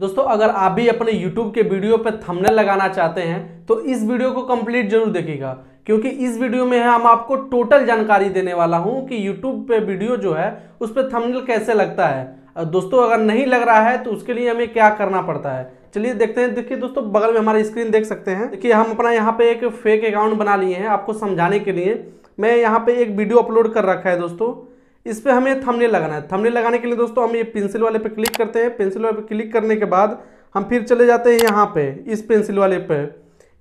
दोस्तों अगर आप भी अपने YouTube के वीडियो पर थंबनेल लगाना चाहते हैं तो इस वीडियो को कंप्लीट जरूर देखिएगा क्योंकि इस वीडियो में हम आपको टोटल जानकारी देने वाला हूं कि YouTube पे वीडियो जो है उस पर थंबनेल कैसे लगता है दोस्तों अगर नहीं लग रहा है तो उसके लिए हमें क्या करना पड़ता है चलिए देखते हैं देखिए दोस्तों बगल में हमारी स्क्रीन देख सकते हैं देखिए हम अपना यहाँ पे एक फेक अकाउंट बना लिए हैं आपको समझाने के लिए मैं यहाँ पे एक वीडियो अपलोड कर रखा है दोस्तों इस पर हमें थमने लगाना है थमने लगाने के लिए दोस्तों हम ये पेंसिल वाले पे क्लिक करते हैं पेंसिल वाले पे क्लिक करने के बाद हम फिर चले जाते हैं यहाँ पे इस पेंसिल वाले पे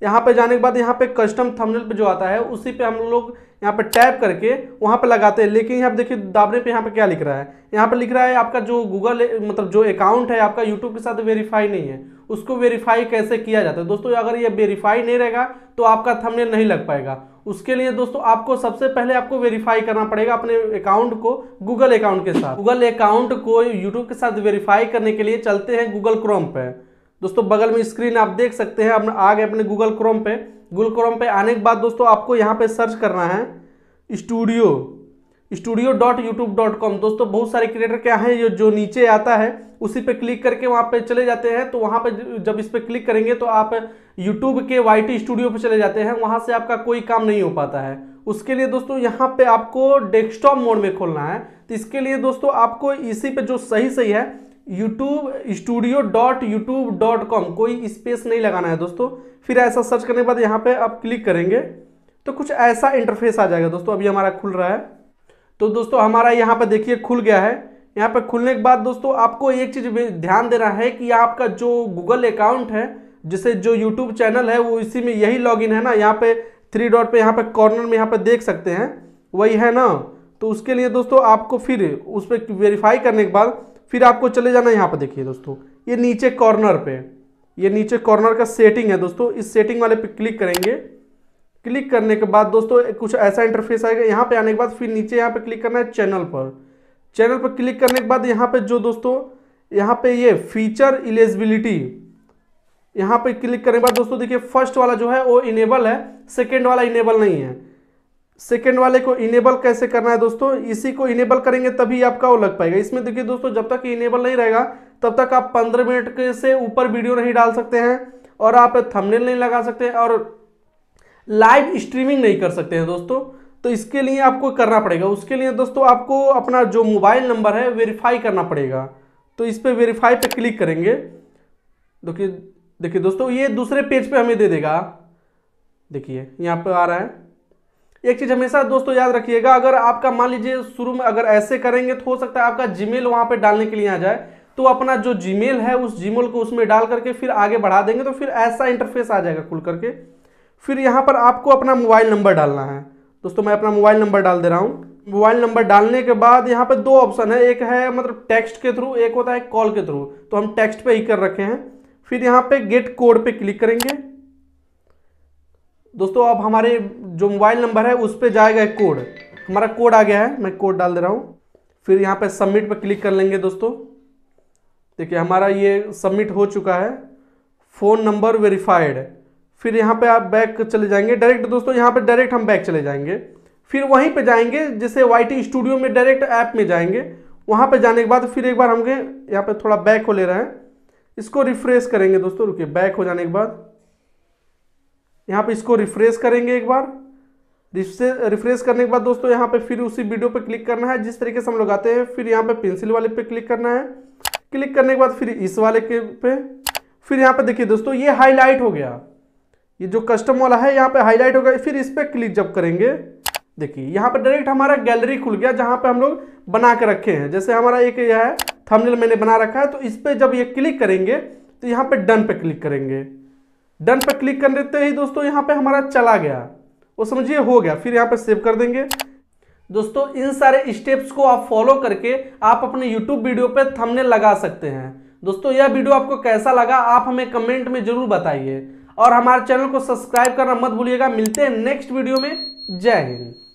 यहाँ पे जाने के बाद यहाँ पे कस्टम थंबनेल पे जो आता है उसी पे हम लोग यहाँ पर टैप करके वहाँ पर लगाते हैं लेकिन यहाँ देखिए दाबने पे यहाँ पे क्या लिख रहा है यहाँ पर लिख रहा है आपका जो गूगल मतलब जो अकाउंट है आपका यूट्यूब के साथ वेरीफाई नहीं है उसको वेरीफाई कैसे किया जाता है दोस्तों अगर ये वेरीफाई नहीं रहेगा तो आपका थंबनेल नहीं लग पाएगा उसके लिए दोस्तों आपको सबसे पहले आपको वेरीफाई करना पड़ेगा अपने अकाउंट को गूगल अकाउंट के साथ गूगल अकाउंट को यूट्यूब के साथ वेरीफाई करने के लिए चलते हैं गूगल क्रोम पे दोस्तों बगल में स्क्रीन आप देख सकते हैं हम आ गए अपने गूगल क्रोम पे गूगल क्रोम पे आने के बाद दोस्तों आपको यहाँ पे सर्च करना है studio studio dot YouTube dot com दोस्तों बहुत सारे क्रिएटर क्या हैं जो जो नीचे आता है उसी पे क्लिक करके वहाँ पे चले जाते हैं तो वहाँ पे जब इस पर क्लिक करेंगे तो आप यूट्यूब के वाई टी स्टूडियो पर चले जाते हैं वहाँ से आपका कोई काम नहीं हो पाता है उसके लिए दोस्तों यहाँ पे आपको डेस्कटॉप मोड में खोलना है तो इसके लिए दोस्तों आपको इसी पे जो सही सही है YouTube studio dot YouTube dot com कोई स्पेस नहीं लगाना है दोस्तों फिर ऐसा सर्च करने के बाद यहाँ पे आप क्लिक करेंगे तो कुछ ऐसा इंटरफेस आ जाएगा दोस्तों अभी हमारा खुल रहा है तो दोस्तों हमारा यहाँ पर देखिए खुल गया है यहाँ पर खुलने के बाद दोस्तों आपको एक चीज़ ध्यान देना है कि आपका जो गूगल अकाउंट है जिसे जो यूट्यूब चैनल है वो इसी में यही लॉग है ना यहाँ पे थ्री डॉट पे यहाँ पे कॉर्नर में यहाँ पे देख सकते हैं वही है ना तो उसके लिए दोस्तों आपको फिर उस पर वेरीफाई करने के बाद फिर आपको चले जाना यहाँ पर देखिए दोस्तों ये नीचे कॉर्नर पे ये नीचे कॉर्नर का सेटिंग है दोस्तों इस सेटिंग वाले पे क्लिक करेंगे क्लिक करने के बाद दोस्तों कुछ ऐसा इंटरफेस आएगा यहाँ पे आने के बाद फिर नीचे यहाँ पे क्लिक करना है चैनल पर चैनल पर क्लिक करने के बाद यहाँ पे जो दोस्तों यहाँ पे ये फीचर एलिजिबिलिटी यहाँ पे क्लिक करने के बाद दोस्तों देखिए फर्स्ट वाला जो है वो इनेबल है सेकेंड वाला इनेबल नहीं है सेकेंड वाले को इनेबल कैसे करना है दोस्तों इसी को इनेबल करेंगे तभी आपका वो लग पाएगा इसमें देखिए दोस्तों जब तक इनेबल नहीं रहेगा तब तक आप पंद्रह मिनट से ऊपर वीडियो नहीं डाल सकते हैं और आप थंबनेल नहीं लगा सकते और लाइव स्ट्रीमिंग नहीं कर सकते हैं दोस्तों तो इसके लिए आपको करना पड़ेगा उसके लिए दोस्तों आपको अपना जो मोबाइल नंबर है वेरीफाई करना पड़ेगा तो इस पर वेरीफाई पर क्लिक करेंगे देखिए देखिए दोस्तों ये दूसरे पेज पे हमें दे देगा देखिए यहाँ पर आ रहा है एक चीज हमेशा दोस्तों याद रखिएगा अगर आपका मान लीजिए शुरू में अगर ऐसे करेंगे तो हो सकता है आपका जीमेल वहां पे डालने के लिए आ जाए तो अपना जो जीमेल है उस जीमेल को उसमें डाल करके फिर आगे बढ़ा देंगे तो फिर ऐसा इंटरफेस आ जाएगा खुल करके फिर यहाँ पर आपको अपना मोबाइल नंबर डालना है दोस्तों मैं अपना मोबाइल नंबर डाल दे रहा हूँ मोबाइल नंबर डालने के बाद यहाँ पर दो ऑप्शन है एक है मतलब टेक्स्ट के थ्रू एक होता है कॉल के थ्रू तो हम टेक्स्ट पे ही कर रखे हैं फिर यहाँ पे गेट कोड पे क्लिक करेंगे दोस्तों अब हमारे जो मोबाइल नंबर है उस पर जाएगा एक कोड हमारा कोड आ गया है मैं कोड डाल दे रहा हूँ फिर यहाँ पे सबमिट पर क्लिक कर लेंगे दोस्तों देखिए हमारा ये सबमिट हो चुका है फ़ोन नंबर वेरीफाइड फिर यहाँ पे आप बैक चले जाएंगे डायरेक्ट दोस्तों यहाँ पे डायरेक्ट हम बैक चले जाएंगे फिर वहीं पे जाएंगे जैसे वाई स्टूडियो में डायरेक्ट ऐप में जाएंगे वहाँ पे जाने के बाद फिर एक बार हम यहाँ पे थोड़ा बैक हो ले रहे हैं इसको रिफ्रेश करेंगे दोस्तों रुकिए बैक हो जाने के बाद यहाँ पे इसको रिफ्रेश करेंगे एक बार जिससे रिफ्रेश करने के बाद दोस्तों यहाँ पे फिर उसी वीडियो पे क्लिक करना है जिस तरीके से हम लोग आते हैं फिर यहाँ पे पेंसिल वाले पे क्लिक करना है क्लिक करने के बाद फिर इस वाले के पे फिर यहाँ पे देखिए दोस्तों ये हाईलाइट हो गया ये जो कस्टम वाला है यहाँ पे हाईलाइट हो गया फिर इस पर क्लिक जब करेंगे देखिए यहाँ पे डायरेक्ट हमारा गैलरी खुल गया जहाँ पे हम लोग बना के रखे हैं जैसे हमारा एक यह है थंबनेल मैंने बना रखा है तो इस पर जब ये क्लिक करेंगे तो यहाँ पे डन पे क्लिक करेंगे डन पर क्लिक कर देते ही दोस्तों यहाँ पे हमारा चला गया वो समझिए हो गया फिर यहाँ पे सेव कर देंगे दोस्तों इन सारे स्टेप्स को आप फॉलो करके आप अपने यूट्यूब वीडियो पे थमने लगा सकते हैं दोस्तों यह वीडियो आपको कैसा लगा आप हमें कमेंट में जरूर बताइए और हमारे चैनल को सब्सक्राइब करना मत भूलिएगा मिलते हैं नेक्स्ट वीडियो में जय हिंद